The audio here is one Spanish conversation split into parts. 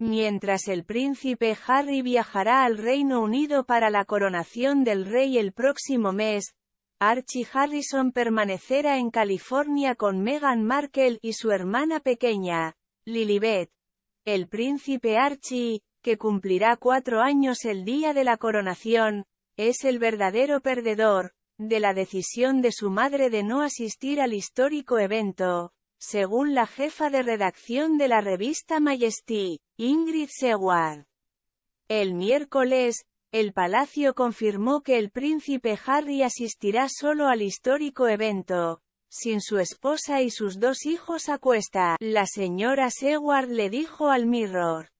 Mientras el príncipe Harry viajará al Reino Unido para la coronación del rey el próximo mes, Archie Harrison permanecerá en California con Meghan Markle y su hermana pequeña, Lilibet. El príncipe Archie, que cumplirá cuatro años el día de la coronación, es el verdadero perdedor, de la decisión de su madre de no asistir al histórico evento según la jefa de redacción de la revista Majesty, Ingrid Seward. El miércoles, el palacio confirmó que el príncipe Harry asistirá solo al histórico evento, sin su esposa y sus dos hijos a cuesta. La señora Seward le dijo al Mirror.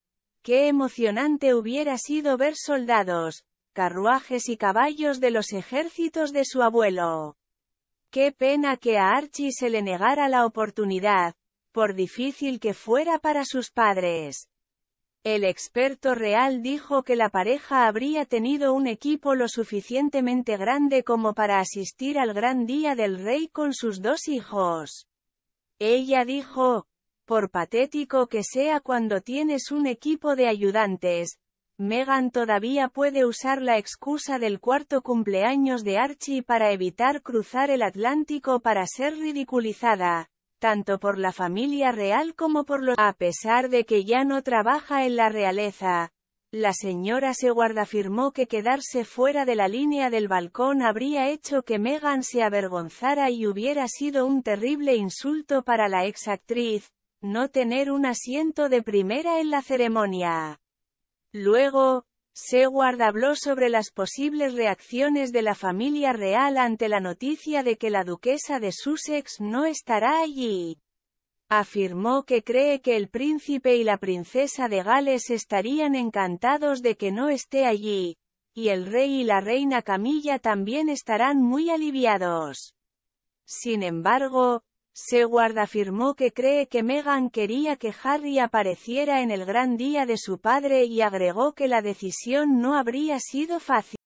Qué emocionante hubiera sido ver soldados, carruajes y caballos de los ejércitos de su abuelo. Qué pena que a Archie se le negara la oportunidad, por difícil que fuera para sus padres. El experto real dijo que la pareja habría tenido un equipo lo suficientemente grande como para asistir al gran día del rey con sus dos hijos. Ella dijo, por patético que sea cuando tienes un equipo de ayudantes, Megan todavía puede usar la excusa del cuarto cumpleaños de Archie para evitar cruzar el Atlántico para ser ridiculizada, tanto por la familia real como por los... A pesar de que ya no trabaja en la realeza, la señora Seward afirmó que quedarse fuera de la línea del balcón habría hecho que Megan se avergonzara y hubiera sido un terrible insulto para la exactriz, no tener un asiento de primera en la ceremonia. Luego, Seward habló sobre las posibles reacciones de la familia real ante la noticia de que la duquesa de Sussex no estará allí. Afirmó que cree que el príncipe y la princesa de Gales estarían encantados de que no esté allí, y el rey y la reina Camilla también estarán muy aliviados. Sin embargo, Seward afirmó que cree que Meghan quería que Harry apareciera en el gran día de su padre y agregó que la decisión no habría sido fácil.